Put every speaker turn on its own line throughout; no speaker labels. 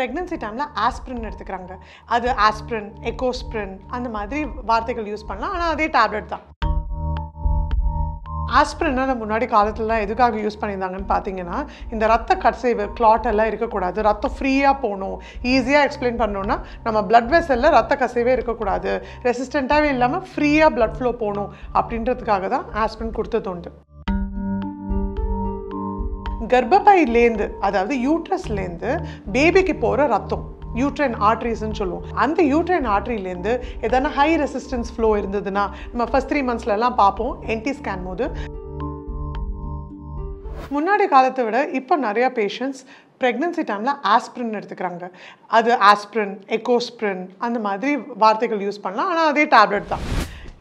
pregnancy டைமில் aspirin எடுத்துக்கிறாங்க அது ஆஸ்பிரின் எக்கோஸ்பிரின் அந்த மாதிரி வார்த்தைகள் யூஸ் பண்ணலாம் ஆனால் அதே டேப்லெட் தான் ஆஸ்பிரின்னா நம்ம முன்னாடி காலத்துலலாம் எதுக்காக யூஸ் பண்ணியிருந்தாங்கன்னு பார்த்தீங்கன்னா இந்த ரத்த கட்சைவு கிளாட் எல்லாம் இருக்கக்கூடாது ரத்தம் ஃப்ரீயாக போகணும் ஈஸியாக எக்ஸ்பிளைன் பண்ணோன்னா நம்ம பிளட் வெசலில் ரத்த கசைவே இருக்கக்கூடாது ரெசிஸ்டண்ட்டாகவே இல்லாமல் ஃப்ரீயாக பிளட் ஃப்ளோ போகணும் அப்படின்றதுக்காக தான் ஆஸ்பிரின் கொடுத்தது உண்டு கர்ப்பப்பையிலேருந்து அதாவது யூட்ரஸ்லேருந்து பேபிக்கு போகிற ரத்தம் யூட்ரைன் ஆர்ட்ரிஸ்ன்னு சொல்லுவோம் அந்த யூட்ரைன் ஆர்ட்ரிலேருந்து எதனா ஹை ரெசிஸ்டன்ஸ் ஃப்ளோ இருந்ததுன்னா நம்ம ஃபஸ்ட் த்ரீ மந்த்ஸ்லலாம் பார்ப்போம் என்டி ஸ்கேன் போது முன்னாடி காலத்தை விட இப்போ நிறையா பேஷண்ட்ஸ் ப்ரெக்னென்சி டைமில் ஆஸ்பிரின் எடுத்துக்கிறாங்க அது ஆஸ்பிரின் எக்கோஸ்பிரின் அந்த மாதிரி வார்த்தைகள் யூஸ் பண்ணலாம் ஆனால் அதே டேப்லெட் தான்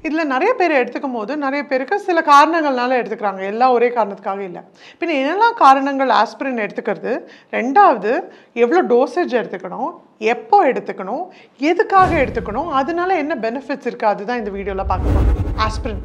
இதில் நிறைய பேர் எடுத்துக்கும் போது நிறைய பேருக்கு சில காரணங்கள்னால எடுத்துக்கிறாங்க எல்லாம் ஒரே காரணத்துக்காக இல்லை பின் என்னெல்லாம் காரணங்கள் ஆஸ்பிரின் எடுத்துக்கிறது ரெண்டாவது எவ்வளோ டோசேஜ் எடுத்துக்கணும் எப்போ எடுத்துக்கணும் எதுக்காக எடுத்துக்கணும் அதனால என்ன பெனிஃபிட்ஸ் இருக்குது அதுதான் இந்த வீடியோவில் பார்க்கணும் ஆஸ்பிரின்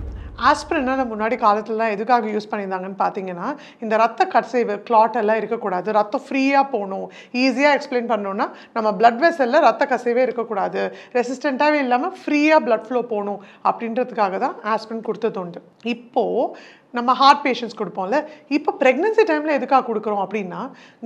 ஆஸ்பிரின்னா நம்ம முன்னாடி காலத்துலலாம் எதுக்காக யூஸ் பண்ணியிருந்தாங்கன்னு பார்த்தீங்கன்னா இந்த ரத்த கட்சை கிளாட் எல்லாம் இருக்கக்கூடாது ரத்தம் ஃப்ரீயாக போகணும் ஈஸியாக எக்ஸ்பிளைன் பண்ணோன்னா நம்ம பிளட் வெசலில் ரத்த கசைவே இருக்கக்கூடாது ரெசிஸ்டண்ட்டாகவே இல்லாமல் ஃப்ரீயாக பிளட் ஃப்ளோ போகணும் அப்படின்றதுக்காக தான் ஆஸ்பிரின் கொடுத்தது உண்டு இப்போது நம்ம ஹார்ட் பேஷண்ட்ஸ் கொடுப்போம்ல இப்போ ப்ரெக்னென்சி டைமில் எதுக்காக கொடுக்குறோம் அப்படின்னா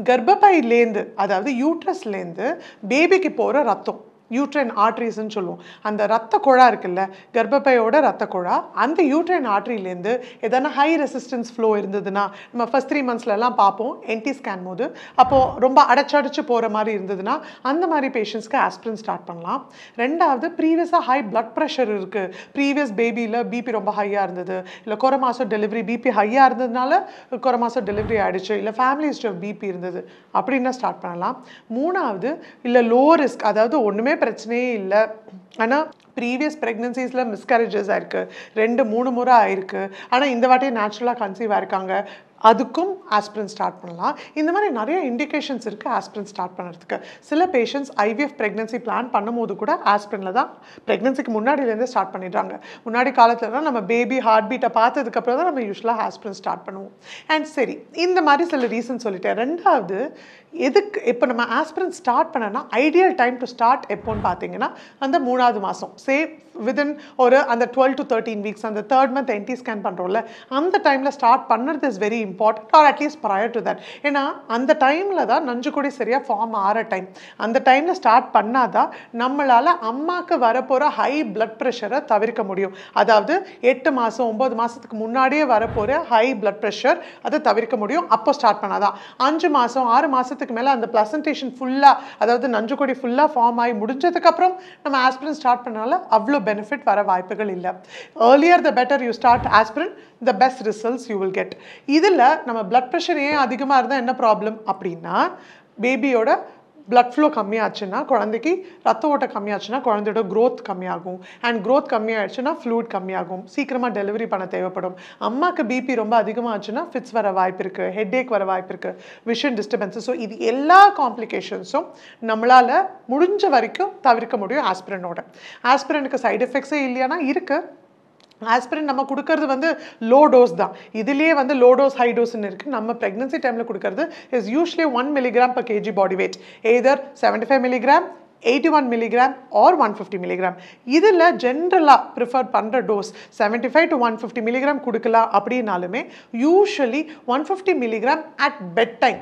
கர்ப்பப்பையிலேருந்து அதாவது யூட்ரஸ்லேருந்து பேபிக்கு போகிற ரத்தம் யூட்ரைன் ஆர்ட்ரிஸ்ன்னு சொல்லுவோம் அந்த ரத்த குழா இருக்குல்ல கர்ப்பப்பையோட ரத்த குழா அந்த யூட்ரைன் ஆர்ட்ரிலேருந்து எதனா ஹை ரெசிஸ்டன்ஸ் ஃப்ளோ இருந்ததுன்னா நம்ம ஃபஸ்ட் த்ரீ மந்த்ஸ்லலாம் பார்ப்போம் என்டி ஸ்கேன் போது அப்போது ரொம்ப அடைச்சடைச்சு போகிற மாதிரி இருந்ததுன்னா அந்த மாதிரி பேஷண்ட்ஸ்க்கு ஆஸ்பிரின் ஸ்டார்ட் பண்ணலாம் ரெண்டாவது ப்ரீவியஸாக ஹை பிளட் ப்ரெஷர் இருக்குது ப்ரீவியஸ் பேபியில் பிபி ரொம்ப ஹையாக இருந்தது இல்லை குறை மாதம் டெலிவரி பிபி ஹையாக இருந்ததுனால குறை மாதம் டெலிவரி ஆகிடுச்சு இல்லை ஃபேமிலி ஹிஸ்ட்ரி ஆஃப் பிபி இருந்தது அப்படின்னா ஸ்டார்ட் பண்ணலாம் மூணாவது இல்லை லோ ரிஸ்க் அதாவது ஒன்றுமே பிரச்சனையே இல்லை ஆனால் ப்ரீவியஸ் ப்ரெக்னன்சிஸில் மிஸ்கேரேஜஸ் ஆகிருக்கு ரெண்டு மூணு முறை ஆயிருக்கு ஆனால் இந்த வாட்டியே நேச்சுரலாக கன்சீவ் ஆயிருக்காங்க அதுக்கும் ஆஸ்பிரின் ஸ்டார்ட் பண்ணலாம் இந்த மாதிரி நிறைய இண்டிகேஷன்ஸ் இருக்குது ஆஸ்பிரின் ஸ்டார்ட் பண்ணுறதுக்கு சில பேஷண்ட்ஸ் ஐவிஎஃப் ப்ரெக்னன்சி பிளான் பண்ணும்போது கூட ஆஸ்பிரினில் தான் ப்ரெக்னன்சிக்கு முன்னாடியிலேருந்து ஸ்டார்ட் பண்ணிடுறாங்க முன்னாடி காலத்தில் தான் நம்ம பேபி ஹார்ட் பீட்டை பார்த்ததுக்கப்புறம் தான் நம்ம யூஸ்வலாக ஆஸ்பிரின் ஸ்டார்ட் பண்ணுவோம் அண்ட் சரி இந்த மாதிரி சில ரீசன் சொல்லிட்டேன் ரெண்டாவது எதுக்கு இப்போ நம்ம ஆஸ்பிரின் ஸ்டார்ட் பண்ணோன்னா ஐடியல் டைம் டு ஸ்டார்ட் எப்போன்னு பார்த்தீங்கன்னா அந்த மூணாவது ரெண்டாவது மாதம் சே விதின் ஒரு அந்த டுவெல் டு தேர்ட்டீன் வீக்ஸ் அந்த தேர்ட் மந்த் என்டி ஸ்கேன் பண்ணுறோம்ல அந்த டைமில் ஸ்டார்ட் பண்ணுறது is very important or at least prior to that ஏன்னா அந்த டைமில் தான் நஞ்சு கொடி சரியாக ஃபார்ம் ஆகிற டைம் அந்த டைமில் ஸ்டார்ட் பண்ணாதான் நம்மளால் அம்மாவுக்கு வரப்போகிற ஹை பிளட் ப்ரெஷரை தவிர்க்க முடியும் அதாவது எட்டு மாதம் ஒம்பது மாதத்துக்கு முன்னாடியே வரப்போகிற ஹை பிளட் ப்ரெஷர் அதை தவிர்க்க முடியும் அப்போ ஸ்டார்ட் பண்ணாதான் அஞ்சு மாதம் ஆறு மாதத்துக்கு மேலே அந்த ப்ளசன்டேஷன் ஃபுல்லாக அதாவது நஞ்சு கொடி ஃபுல்லாக ஃபார்ம் ஆகி முடிஞ்சதுக்கப்புறம் நம்ம ஆஸ்பிரன் ஆஸ்பிரின் ஸ்டார்ட் பண்ணால அவ்வளோ பெனிஃபிட் வர வாய்ப்புகள் இல்லை earlier the better you start aspirin the best results you will get இதில் நம்ம பிளட் ப்ரெஷர் ஏன் அதிகமாக இருந்தால் என்ன ப்ராப்ளம் அப்படின்னா பேபியோட பிளட் ஃப்ளோ கம்மியாச்சுன்னா குழந்தைக்கு ரத்த ஓட்டம் கம்மியாச்சுன்னா குழந்தையோட க்ரோத் கம்மியாகும் அண்ட் க்ரோத் கம்மியாகிடுச்சுன்னா ஃப்ளூட் கம்மியாகும் சீக்கிரமாக டெலிவரி பண்ண தேவைப்படும் அம்மாவுக்கு பிபி ரொம்ப அதிகமாக ஆச்சுன்னா ஃபிட்ஸ் வர வாய்ப்பு இருக்குது ஹெட்ஏக் வர வாய்ப்பு இருக்குது விஷன் டிஸ்டர்பன்ஸஸ் ஸோ இது எல்லா காம்ப்ளிகேஷன்ஸும் நம்மளால் முடிஞ்ச வரைக்கும் தவிர்க்க முடியும் ஆஸ்பிரனோட ஆஸ்பிரனுக்கு சைடு எஃபெக்ட்ஸே இல்லையானா இருக்குது ஆஸ்பிரின் நம்ம கொடுக்கறது வந்து லோ டோஸ் தான் இதுலேயே வந்து லோ டோஸ் ஹை டோஸ்ன்னு இருக்குது நம்ம ப்ரெக்னன்சி டைமில் கொடுக்கறது is usually one milligram per KG body weight either seventy five milligram eighty one milligram or one fifty milligram இதில் ஜென்ரலாக ப்ரிஃபர் பண்ணுற dose seventy five to one fifty milligram கொடுக்கலாம் அப்படின்னாலுமே usually one fifty milligram at bed time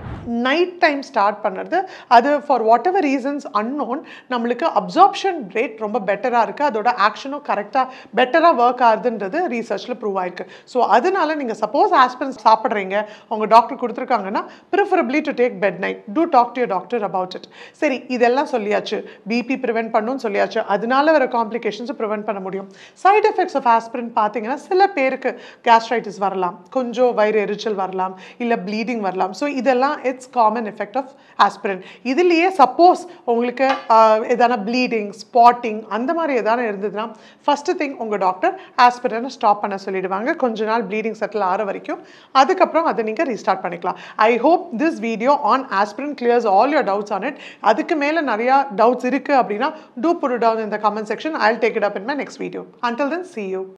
night time start பண்ணுறது அது for whatever reasons unknown நம்மளுக்கு absorption rate ரொம்ப பெட்டராக இருக்குது அதோட ஆக்ஷனும் கரெக்டாக பெட்டராக ஒர்க் ஆகுதுன்றது ரீசர்ச்சில் ப்ரூவ் ஆயிருக்கு ஸோ அதனால நீங்கள் சப்போஸ் ஆஸ்பிரன்ஸ் சாப்பிட்றீங்க உங்கள் டாக்டர் கொடுத்துருக்காங்கன்னா preferably to take bed night do talk to doctor about it சரி இதெல்லாம் சொல்லியாச்சு பிபி ப்ரிவெண்ட் பண்ணும் சொல்லியாச்சு அதனால வர காம்ப்ளிகேஷன்ஸை ப்ரிவெண்ட் பண்ண முடியும் சைட் எஃபெக்ட்ஸ் ஆஃப் ஆஸ்பிரின் பார்த்தீங்கன்னா சில பேருக்கு கேஸ்ட்ரைட்டிஸ் வரலாம் கொஞ்சம் வயிறு எரிச்சல் வரலாம் இல்லை ப்ளீடிங் வரலாம் ஸோ இதெல்லாம் it's common effect of aspirin இதுலேயே சப்போஸ் உங்களுக்கு எதான ப்ளீடிங் ஸ்பாட்டிங் அந்த மாதிரி எதான இருந்ததுன்னா ஃபஸ்ட்டு திங் உங்கள் டாக்டர் ஆஸ்பிரினை ஸ்டாப் பண்ண சொல்லிடுவாங்க கொஞ்ச நாள் ப்ளீடிங் செட்டில் ஆகிற வரைக்கும் அதுக்கப்புறம் அதை நீங்கள் ரீஸ்டார்ட் பண்ணிக்கலாம் I hope this video on aspirin clears all your doubts on it அதுக்கு மேலே நிறையா டவுட்ஸ் டவுட்ஸ் இருக்குது அப்படின்னா டூ புட் டவுன் இந்த comment section I take it up in my next video until then see you